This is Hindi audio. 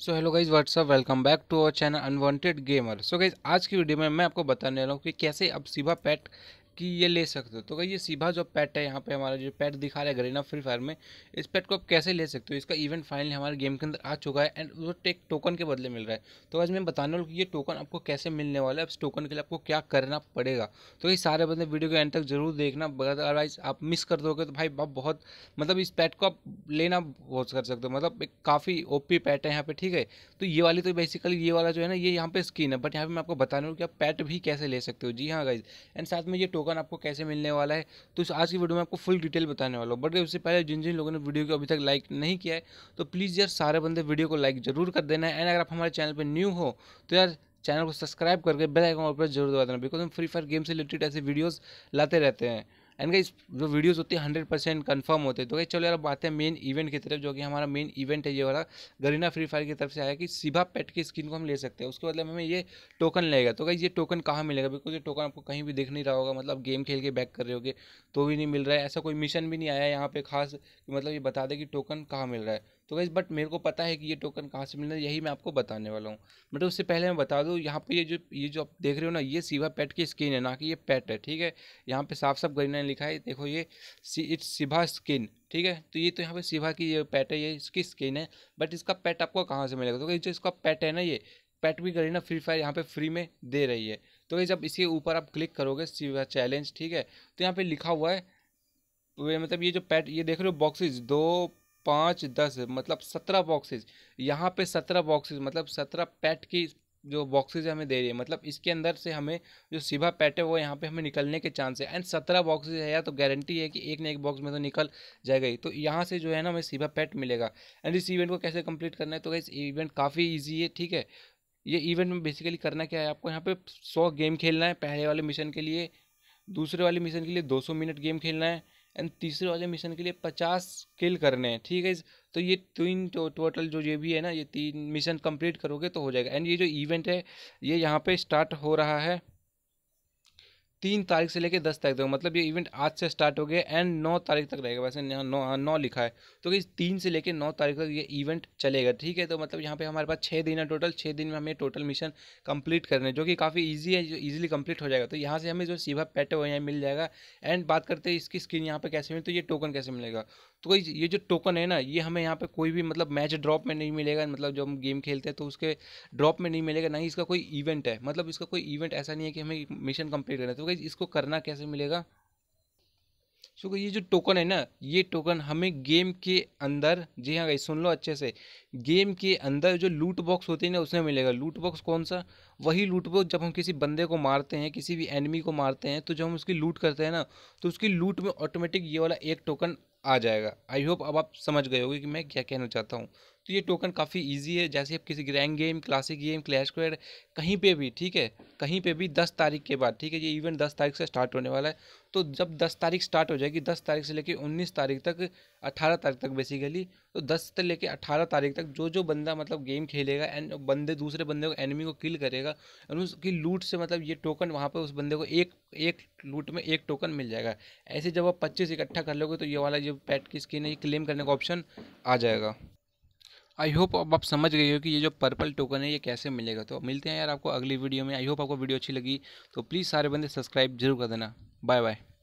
so hello guys what's up welcome back to our channel Unwanted Gamer so guys आज की वीडियो में मैं आपको बताने वाला हूँ कि कैसे आप सिवा पैट कि ये ले सकते हो तो ये सीभा जो पैट है यहाँ पे हमारा जो पैट दिखा रहा है ग्रेना फ्री फायर में इस पैट को आप कैसे ले सकते हो इसका इवेंट फाइनली हमारे गेम के अंदर आ चुका है एंड वो एक टोकन के बदले मिल रहा है तो आज मैं बताने वाला कि ये टोकन आपको कैसे मिलने वाला है इस टोकन के लिए आपको क्या करना पड़ेगा तो ये सारे बंदे वीडियो के एंड तक जरूर देखना अदरवाइज आप मिस कर दोगे तो भाई आप बहुत मतलब इस पैट को आप लेना बहुत कर सकते हो मतलब एक काफ़ी पी पैट है यहाँ पर ठीक है तो ये वाली तो बेसिकली ये वाला जो है ना ये यहाँ पर स्किन है बट यहाँ पर मैं आपको बताने वाला कि आप पैट भी कैसे ले सकते हो जी हाँ गाइज एंड साथ में ये टोकन टोकन आपको कैसे मिलने वाला है तो इस आज की वीडियो में आपको फुल डिटेल बताने वाला हूँ बट उससे पहले जिन जिन लोगों ने वीडियो को अभी तक लाइक नहीं किया है तो प्लीज़ यार सारे बंदे वीडियो को लाइक जरूर कर देना है एंड अगर आप हमारे चैनल पर न्यू हो तो यार चैनल को सब्सक्राइब करके बेल आइकन पर जरूर दबा देना बिकॉज हम फ्री फायर गेम से रिलेटेड ऐसे वीडियोज़ लाते रहते हैं एंड गाइज जो वीडियोस होती है हंड्रेड परसेंट कन्फर्म होते हैं तो गाइज चलो यार बात है मेन इवेंट की तरफ जो कि हमारा मेन इवेंट है ये वाला गरीना फ्री फायर की तरफ से आया कि सिभा पेट की स्किन को हम ले सकते हैं उसके बदले हमें ये टोकन लेगा तो गाइज ये टोकन कहाँ मिलेगा बिकॉज ये टोकन आपको कहीं भी देख नहीं रहा होगा मतलब गेम खेल के बैक कर रहे हो तो भी नहीं मिल रहा है ऐसा कोई मिशन भी नहीं आया यहाँ पर खास मतलब ये बता दें कि टोकन कहाँ मिल रहा है तो गाइज बट मेरे को पता है कि ये टोकन कहाँ से मिलना है यही मैं आपको बताने वाला हूँ मतलब उससे पहले मैं बता दूँ यहाँ पे ये जो ये जो आप देख रहे हो ना ये सीवा पेट की स्किन है ना कि ये पेट है ठीक है यहाँ पे साफ साफ गरीना मैंने लिखा है देखो ये सी इट्स शिभा स्किन ठीक है तो ये तो यहाँ पे शिभा की ये पैट है ये इसकी स्किन है बट इसका पैट आपको कहाँ से मिलेगा तो जो इसका पैट है ना ये पैट भी करी ना फ्री फायर यहाँ पे फ्री में दे रही है तो जब इसके ऊपर आप क्लिक करोगे सिवा चैलेंज ठीक है तो यहाँ पर लिखा हुआ है वे तो मतलब ये जो पैट ये देख रहे हो बॉक्सेज दो पाँच दस मतलब सत्रह बॉक्सेज यहाँ पे सत्रह बॉक्सेज मतलब सत्रह पैट की जो बॉक्सेज हमें दे रही है मतलब इसके अंदर से हमें जो सिवा पैट है वो यहाँ पे हमें निकलने के चांस है एंड सत्रह बॉक्सेज है या तो गारंटी है कि एक ना एक बॉक्स में तो निकल जाएगा ही तो यहाँ से जो है ना हमें सिवा पैट मिलेगा एंड इस इवेंट को कैसे कंप्लीट करना है तो इस इवेंट काफ़ी ईजी है ठीक है ये इवेंट में बेसिकली करना क्या है आपको यहाँ पर सौ गेम खेलना है पहले वाले मिशन के लिए दूसरे वाले मिशन के लिए दो सौ मिनट गेम खेलना है एंड तीसरे वाले मिशन के लिए पचास किल करने हैं ठीक है तो ये तीन तो, टोटल जो ये भी है ना ये तीन मिशन कंप्लीट करोगे तो हो जाएगा एंड ये जो इवेंट है ये यहाँ पे स्टार्ट हो रहा है तीन तारीख से लेकर दस तारीख तक मतलब ये इवेंट आज से स्टार्ट हो गया एंड नौ तारीख तक रहेगा वैसे यहाँ नौ हाँ, नौ लिखा है तो कि तीन से लेकर नौ तारीख तक ये इवेंट चलेगा ठीक है तो मतलब यहाँ पे हमारे पास छः दिन है टोटल छः दिन में हमें टोटल मिशन कंप्लीट करने जो कि काफ़ी ईजी है ईजिली कम्प्लीट हो जाएगा तो यहाँ से हमें जो सीवा पैट है वो यहाँ मिल जाएगा एंड बात करते हैं इसकी स्क्रीन यहाँ पर कैसे मिले तो ये टोकन कैसे मिलेगा तो ये तो जो टोकन है ना ये हमें यहाँ पर कोई भी मतलब मैच ड्रॉप में नहीं मिलेगा मतलब जब हम गेम खेलते हैं तो उसके ड्रॉप में नहीं मिलेगा ना ही इसका कोई इवेंट है मतलब इसका कोई इवेंट ऐसा नहीं है कि हमें मिशन कंप्लीट करना है तो गाइज इसको करना कैसे मिलेगा सो so, ये जो टोकन है ना ये टोकन हमें गेम के अंदर जी हाँ गाइज सुन लो अच्छे से गेम के अंदर जो लूट बॉक्स होते हैं ना उसमें मिलेगा लूट बॉक्स कौन सा वही लूट बॉक्स जब हम किसी बंदे को मारते हैं किसी भी एनिमी को मारते हैं तो जब हम उसकी लूट करते हैं ना तो उसकी लूट में ऑटोमेटिक ये वाला एक टोकन आ जाएगा आई होप अब आप समझ गए होगे कि मैं क्या कहना चाहता हूँ तो ये टोकन काफ़ी ईजी है जैसे आप किसी grand game classic game Clash Squad कहीं पे भी ठीक है कहीं पे भी दस तारीख के बाद ठीक है ये इवेंट दस तारीख से स्टार्ट होने वाला है तो जब दस तारीख स्टार्ट हो जाएगी दस तारीख से लेके उन्नीस तारीख तक अठारह तारीख तक बेसिकली तो दस से लेके अठारह तारीख तक जो जो बंदा मतलब गेम खेलेगा एंड बंदे दूसरे बंदे को एनिमी को किल करेगा और उसकी लूट से मतलब ये टोकन वहाँ पर उस बंदे को एक एक लूट में एक टोकन मिल जाएगा ऐसे जब आप पच्चीस इकट्ठा कर लोगे तो ये वाला जो पैट की स्किन है ये क्लेम करने का ऑप्शन आ जाएगा आई होप अब आप समझ गए हो कि ये जो पर्पल टोकन है ये कैसे मिलेगा तो मिलते हैं यार आपको अगली वीडियो में आई होप आपको वीडियो अच्छी लगी तो प्लीज़ सारे बंदे सब्सक्राइब जरूर कर देना बाय बाय